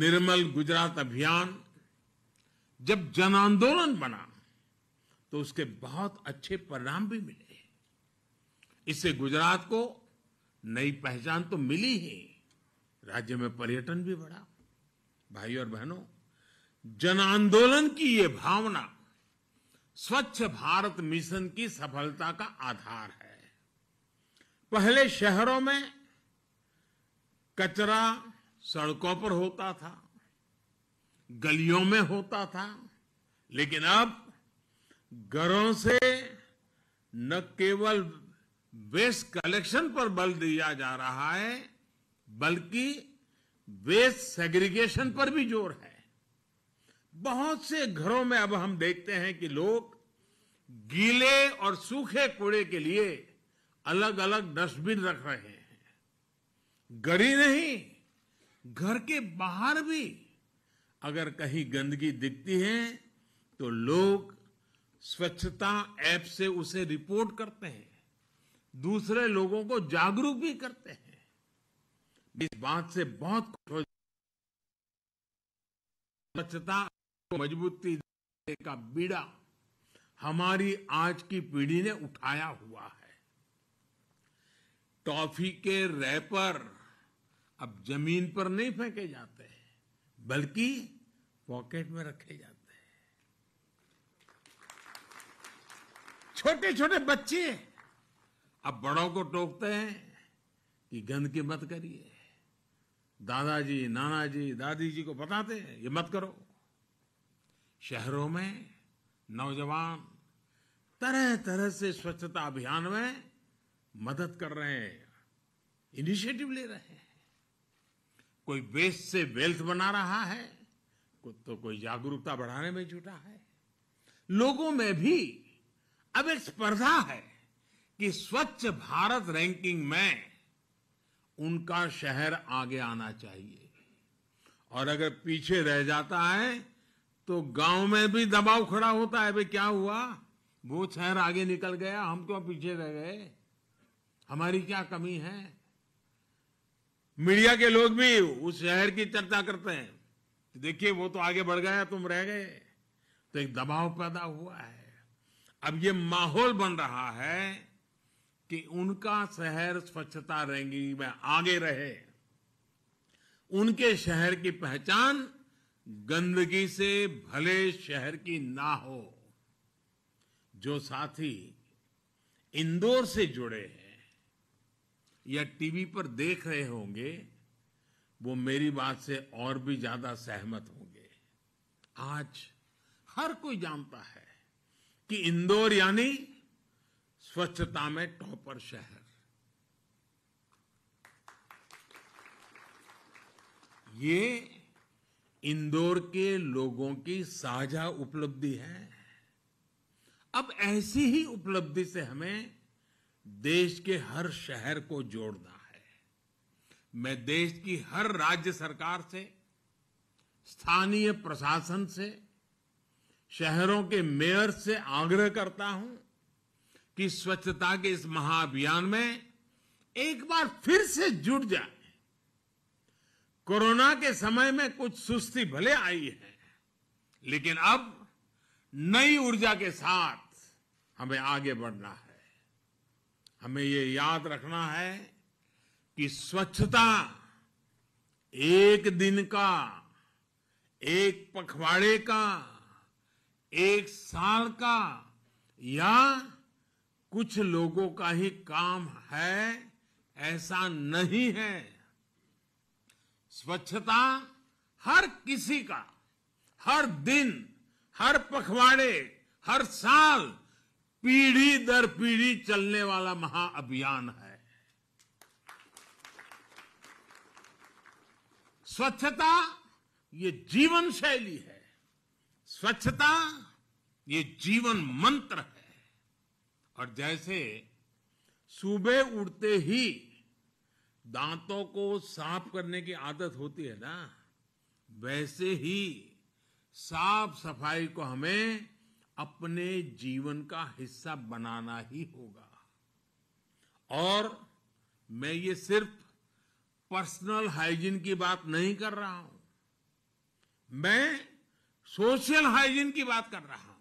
निर्मल गुजरात अभियान जब जन आंदोलन बना तो उसके बहुत अच्छे परिणाम भी मिले इससे गुजरात को नई पहचान तो मिली ही राज्य में पर्यटन भी बढ़ा भाई और बहनों जन आंदोलन की ये भावना स्वच्छ भारत मिशन की सफलता का आधार है पहले शहरों में कचरा सड़कों पर होता था गलियों में होता था लेकिन अब घरों से न केवल वेस्ट कलेक्शन पर बल दिया जा रहा है बल्कि वेस्ट सेग्रीगेशन पर भी जोर है बहुत से घरों में अब हम देखते हैं कि लोग गीले और सूखे कूड़े के लिए अलग अलग डस्टबिन रख रहे हैं गड़ी नहीं घर के बाहर भी अगर कहीं गंदगी दिखती है तो लोग स्वच्छता ऐप से उसे रिपोर्ट करते हैं दूसरे लोगों को जागरूक भी करते हैं इस बात से बहुत खुश स्वच्छता मजबूती का बीड़ा हमारी आज की पीढ़ी ने उठाया हुआ है टॉफी के रैपर अब जमीन पर नहीं फेंके जाते बल्कि पॉकेट में रखे जाते हैं छोटे छोटे बच्चे अब बड़ों को टोकते हैं कि गंदगी मत करिए दादाजी नाना जी दादी जी को बताते हैं ये मत करो शहरों में नौजवान तरह तरह से स्वच्छता अभियान में मदद कर रहे हैं इनिशिएटिव ले रहे हैं कोई वेस्ट से वेल्थ बना रहा है तो कोई जागरूकता बढ़ाने में जुटा है लोगों में भी अब एक स्पर्धा है कि स्वच्छ भारत रैंकिंग में उनका शहर आगे आना चाहिए और अगर पीछे रह जाता है तो गांव में भी दबाव खड़ा होता है भाई क्या हुआ वो शहर आगे निकल गया हम क्यों तो पीछे रह गए हमारी क्या कमी है मीडिया के लोग भी उस शहर की चर्चा करते हैं देखिए वो तो आगे बढ़ गया तुम रह गए तो एक दबाव पैदा हुआ है अब ये माहौल बन रहा है कि उनका शहर स्वच्छता रैंकिंग में आगे रहे उनके शहर की पहचान गंदगी से भले शहर की ना हो जो साथी इंदौर से जुड़े हैं या टीवी पर देख रहे होंगे वो मेरी बात से और भी ज्यादा सहमत होंगे आज हर कोई जानता है कि इंदौर यानी स्वच्छता में टॉपर शहर ये इंदौर के लोगों की साझा उपलब्धि है अब ऐसी ही उपलब्धि से हमें देश के हर शहर को जोड़ना है मैं देश की हर राज्य सरकार से स्थानीय प्रशासन से शहरों के मेयर से आग्रह करता हूं कि स्वच्छता के इस महाअभियान में एक बार फिर से जुट जाए कोरोना के समय में कुछ सुस्ती भले आई है लेकिन अब नई ऊर्जा के साथ हमें आगे बढ़ना है हमें ये याद रखना है कि स्वच्छता एक दिन का एक पखवाड़े का एक साल का या कुछ लोगों का ही काम है ऐसा नहीं है स्वच्छता हर किसी का हर दिन हर पखवाड़े हर साल पीढ़ी दर पीढ़ी चलने वाला महाअभियान है स्वच्छता ये जीवन शैली है स्वच्छता ये जीवन मंत्र है और जैसे सुबह उठते ही दांतों को साफ करने की आदत होती है ना वैसे ही साफ सफाई को हमें अपने जीवन का हिस्सा बनाना ही होगा और मैं ये सिर्फ पर्सनल हाइजीन की बात नहीं कर रहा हूं मैं सोशल हाइजीन की बात कर रहा हूं